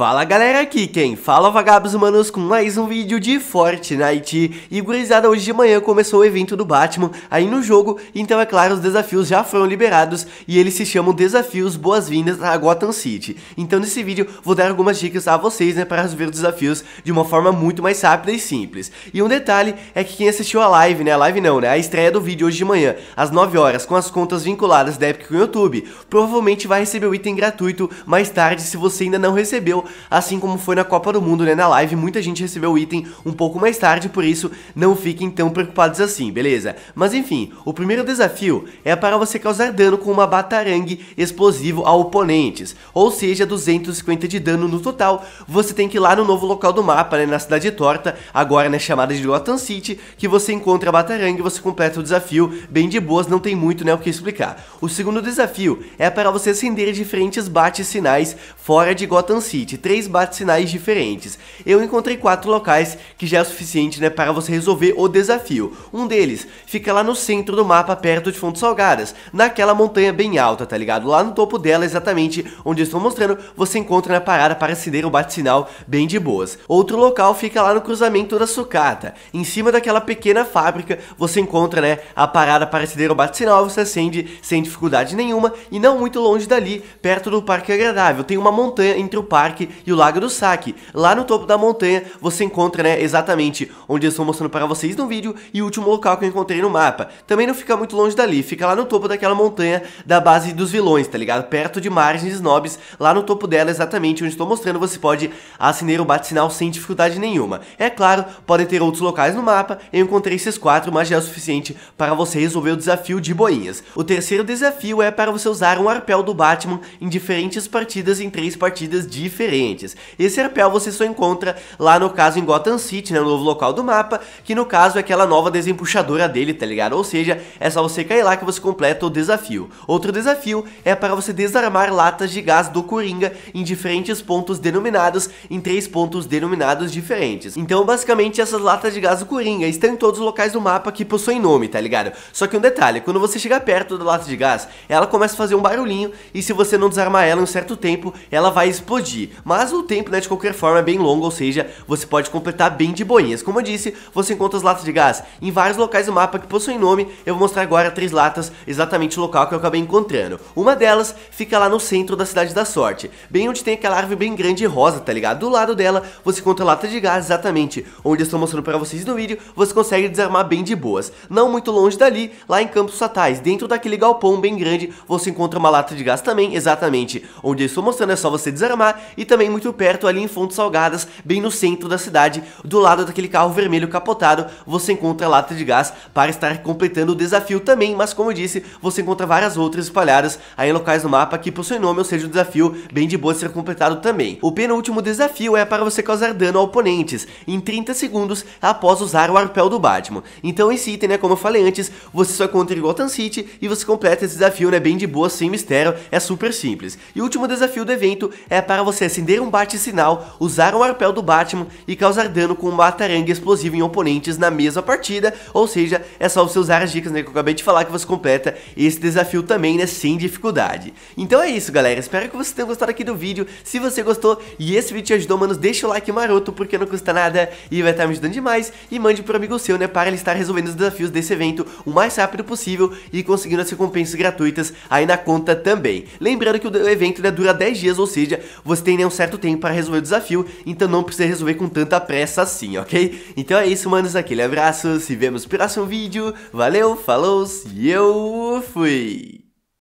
Fala galera aqui, quem fala é vagabos humanos com mais um vídeo de Fortnite E gurizada, hoje de manhã começou o evento do Batman aí no jogo Então é claro, os desafios já foram liberados e eles se chamam Desafios Boas-Vindas a Gotham City Então nesse vídeo vou dar algumas dicas a vocês né, para resolver os desafios de uma forma muito mais rápida e simples E um detalhe é que quem assistiu a live, né, a live não né, a estreia do vídeo hoje de manhã Às 9 horas com as contas vinculadas da Epic com o YouTube Provavelmente vai receber o item gratuito mais tarde se você ainda não recebeu assim como foi na Copa do Mundo, né, na live, muita gente recebeu o item um pouco mais tarde, por isso não fiquem tão preocupados assim, beleza? Mas enfim, o primeiro desafio é para você causar dano com uma batarangue explosivo a oponentes, ou seja, 250 de dano no total, você tem que ir lá no novo local do mapa, né, na Cidade Torta, agora né, chamada de Gotham City, que você encontra a batarangue e você completa o desafio bem de boas, não tem muito né, o que explicar. O segundo desafio é para você acender diferentes bate-sinais fora de Gotham City, solicite três bate-sinais diferentes. Eu encontrei quatro locais que já é o suficiente né, para você resolver o desafio. Um deles fica lá no centro do mapa, perto de Fontes Salgadas, naquela montanha bem alta, tá ligado? Lá no topo dela, exatamente onde eu estou mostrando, você encontra na parada para acender o bate-sinal bem de boas. Outro local fica lá no cruzamento da sucata. Em cima daquela pequena fábrica, você encontra né, a parada para acender o bate-sinal, você acende sem dificuldade nenhuma e não muito longe dali, perto do Parque Agradável. Tem uma montanha entre o parque e o Lago do Saque. Lá no topo da montanha você encontra, né, exatamente onde eu estou mostrando para vocês no vídeo e o último local que eu encontrei no mapa. Também não fica muito longe dali, fica lá no topo daquela montanha da base dos vilões, tá ligado? Perto de margens nobres, lá no topo dela exatamente onde estou mostrando, você pode acender o bate-sinal sem dificuldade nenhuma. É claro, podem ter outros locais no mapa, eu encontrei esses quatro, mas já é o suficiente para você resolver o desafio de boinhas. O terceiro desafio é para você usar um arpel do Batman em diferentes partidas, em três partidas diferentes diferentes. Esse arpel você só encontra lá no caso em Gotham City, né, no novo local do mapa, que no caso é aquela nova desempuxadora dele, tá ligado? Ou seja, é só você cair lá que você completa o desafio. Outro desafio é para você desarmar latas de gás do Coringa em diferentes pontos denominados, em três pontos denominados diferentes. Então, basicamente, essas latas de gás do Coringa estão em todos os locais do mapa que possuem nome, tá ligado? Só que um detalhe, quando você chegar perto da lata de gás, ela começa a fazer um barulhinho e se você não desarmar ela em um certo tempo, ela vai explodir mas o tempo, né, de qualquer forma é bem longo, ou seja, você pode completar bem de boinhas. Como eu disse, você encontra as latas de gás em vários locais do mapa que possuem nome, eu vou mostrar agora três latas, exatamente o local que eu acabei encontrando. Uma delas fica lá no centro da Cidade da Sorte, bem onde tem aquela árvore bem grande e rosa, tá ligado? Do lado dela, você encontra a lata de gás, exatamente onde eu estou mostrando pra vocês no vídeo, você consegue desarmar bem de boas. Não muito longe dali, lá em Campos Satais, dentro daquele galpão bem grande, você encontra uma lata de gás também, exatamente onde eu estou mostrando, é só você desarmar e também muito perto ali em Fontes Salgadas, bem no centro da cidade, do lado daquele carro vermelho capotado, você encontra a lata de gás para estar completando o desafio também, mas como eu disse, você encontra várias outras espalhadas aí em locais no mapa que possuem nome, ou seja, um desafio bem de boa de ser completado também. O penúltimo desafio é para você causar dano a oponentes em 30 segundos após usar o arpel do Batman. Então esse item, né, como eu falei antes, você só encontra em Gotham City e você completa esse desafio, né, bem de boa, sem mistério, é super simples. E o último desafio do evento é para você se acender um bate-sinal, usar um arpel do Batman e causar dano com uma taranga explosiva em oponentes na mesma partida, ou seja, é só você usar as dicas né, que eu acabei de falar que você completa esse desafio também né, sem dificuldade. Então é isso galera, espero que vocês tenham gostado aqui do vídeo, se você gostou e esse vídeo te ajudou, manos, deixa o like maroto porque não custa nada e vai estar tá me ajudando demais e mande pro amigo seu né, para ele estar resolvendo os desafios desse evento o mais rápido possível e conseguindo as recompensas gratuitas aí na conta também. Lembrando que o evento né, dura 10 dias, ou seja, você tem né, um certo tempo para resolver o desafio, então não precisa resolver com tanta pressa assim, ok? Então é isso, manos, aquele abraço, se vemos no próximo vídeo, valeu, falou e eu fui!